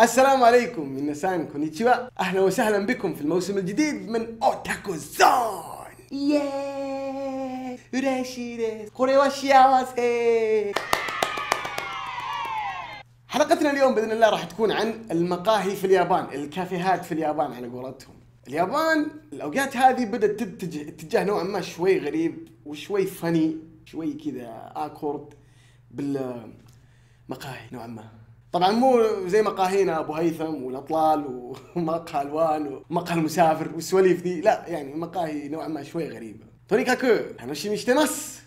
السلام عليكم من نسان كونيتشيوا اهلا وسهلا بكم في الموسم الجديد من اوتاكو زون ياي وراشيدس كوري واشياواسي حلقتنا اليوم باذن الله راح تكون عن المقاهي في اليابان الكافيهات في اليابان على قولتهم اليابان الاوقات هذه بدات تتجه اتجاه نوعا ما شوي غريب وشوي فني شوي كذا اكورد بالمقاهي نوعا ما طبعا مو زي مقاهينا ابو هيثم والاطلال ومقهى الوان ومقهى المسافر والسواليف دي لا يعني مقاهي نوعا ما شوي غريبه تونيكاكو هنوشي نشتمس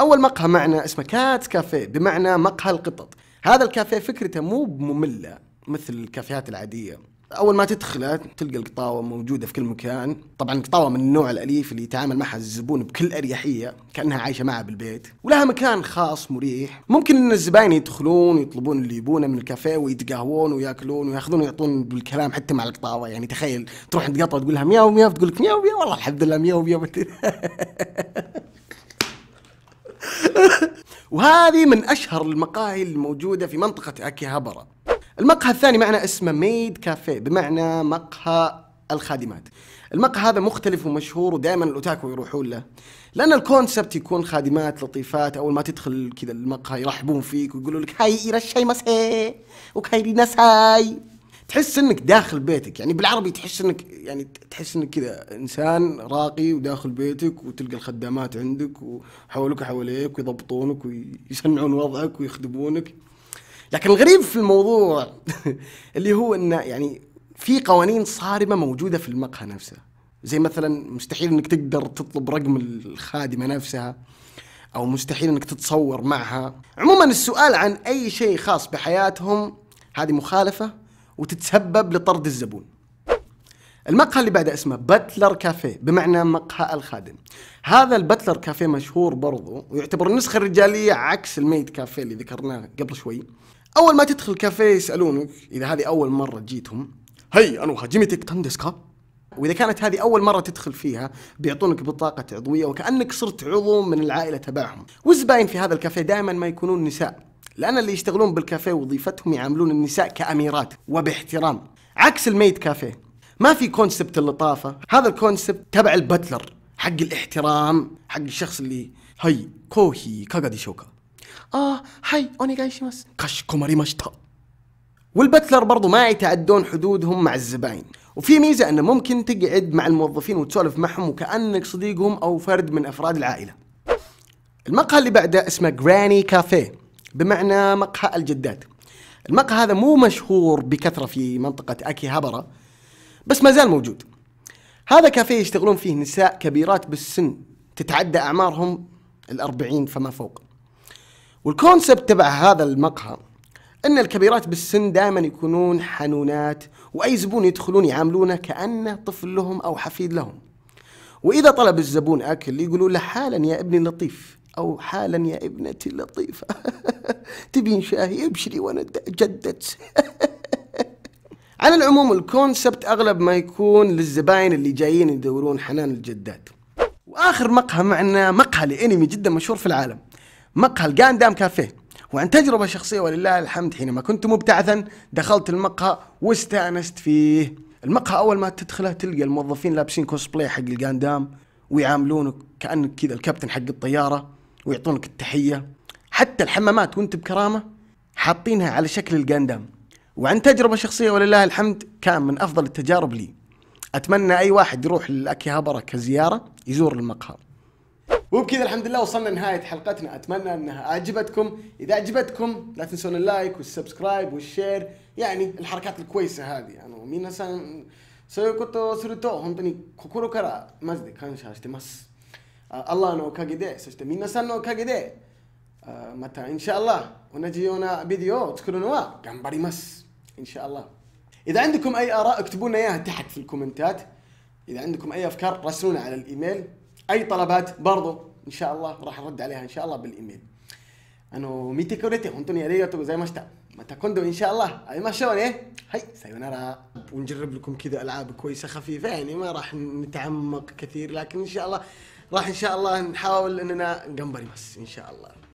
اول مقهى معنا اسمه كات كافيه بمعنى مقهى القطط هذا الكافيه فكرته مو ممله مثل الكافيهات العاديه اول ما تدخله آه، تلقى القطاوه موجوده في كل مكان طبعا القطاوه من النوع الاليف اللي يتعامل معها الزبون بكل اريحيه كانها عايشه معه بالبيت ولها مكان خاص مريح ممكن ان الزباين يدخلون ويطلبون اللي يبونه من الكافيه ويتقهوون وياكلون وياخذون ويعطون بالكلام حتى مع القطاوه يعني تخيل تروح عند قطوه تقول لها مياو مياو تقول لك مياو مياو والله الحمد لله مياو مياو وهذه من اشهر المقاهي الموجوده في منطقه اكيهابرا المقهى الثاني معنا اسمه ميد كافيه بمعنى مقهى الخادمات المقهى هذا مختلف ومشهور ودائما الاوتاكو يروحون له لان الكونسبت يكون خادمات لطيفات اول ما تدخل كذا المقهى يرحبون فيك ويقولوا لك هاي رشاي مساي وكاي نساي تحس انك داخل بيتك يعني بالعربي تحس انك يعني تحس انك كذا انسان راقي وداخل بيتك وتلقى الخدامات عندك وحولك وحواليك ويضبطونك ويصنعون وضعك ويخدمونك لكن الغريب في الموضوع اللي هو انه يعني في قوانين صارمه موجوده في المقهى نفسه زي مثلا مستحيل انك تقدر تطلب رقم الخادمه نفسها او مستحيل انك تتصور معها عموما السؤال عن اي شيء خاص بحياتهم هذه مخالفه وتتسبب لطرد الزبون المقهى اللي بعده اسمه باتلر كافيه بمعنى مقهى الخادم هذا الباتلر كافيه مشهور برضو ويعتبر النسخة الرجالية عكس الميد كافيه اللي ذكرناه قبل شوي أول ما تدخل الكافيه يسألونك إذا هذه أول مرة جيتهم هاي أنا هاجمتك تندسكا وإذا كانت هذه أول مرة تدخل فيها بيعطونك بطاقة عضوية وكأنك صرت عضو من العائلة تبعهم والزباين في هذا الكافيه دائما ما يكونون نساء لأن اللي يشتغلون بالكافيه وظيفتهم يعاملون النساء كأميرات وباحترام عكس الميد كافيه ما في كونسبت اللطافه هذا الكونسبت تبع البتلر حق الاحترام حق الشخص اللي هاي كوهي كاغادي شوكا اه هاي اونيغاي شيماس كوماري ماشتا والبتلر برضو ما يتعدون حدودهم مع الزباين وفي ميزة أنه ممكن تقعد مع الموظفين وتسولف معهم وكأنك صديقهم أو فرد من أفراد العائلة المقهى اللي بعده اسمه جراني كافيه بمعنى مقهى الجدات المقهى هذا مو مشهور بكثرة في منطقة أكي بس ما زال موجود هذا كافيه يشتغلون فيه نساء كبيرات بالسن تتعدى أعمارهم الأربعين فما فوق والكونسبت تبع هذا المقهى أن الكبيرات بالسن دائما يكونون حنونات وأي زبون يدخلون يعاملونه كأنه طفل لهم أو حفيد لهم وإذا طلب الزبون أكل يقولون له حالا يا ابني اللطيف أو حالا يا ابنتي اللطيفة تبين شاهي ابشري وأنا جدت على العموم الكونسبت اغلب ما يكون للزباين اللي جايين يدورون حنان الجدات واخر مقهى معنا مقهى لانمي جدا مشهور في العالم مقهى الجاندام كافيه وعن تجربة شخصية ولله الحمد حينما كنت مبتعثا دخلت المقهى واستانست فيه المقهى أول ما تدخله تلقى الموظفين لابسين كوسبلاي حق الجاندام ويعاملونك كأنك كذا الكابتن حق الطيارة ويعطونك التحية حتى الحمامات وانت بكرامة حاطينها على شكل الجاندام وعن تجربة شخصية ولله الحمد كان من أفضل التجارب لي أتمنى أي واحد يروح للأكي كزيارة يزور المقهى وبكذا الحمد لله وصلنا لنهاية حلقتنا أتمنى أنها أعجبتكم إذا أعجبتكم لا تنسون اللايك والسبسكرايب والشير يعني الحركات الكويسة هذه يعني أنا آه، مين أسان دي آه، متى ان شاء الله فيديو ان شاء الله إذا عندكم أي آراء اكتبوا لنا إياها تحت في الكومنتات إذا عندكم أي أفكار راسلونا على الإيميل أي طلبات برضو إن شاء الله راح نرد عليها إن شاء الله بالإيميل متى ان شاء الله شوني هاي ونجرب لكم كذا ألعاب كويسة خفيفة يعني ما راح نتعمق كثير لكن إن شاء الله راح إن شاء الله نحاول أننا بس إن شاء الله.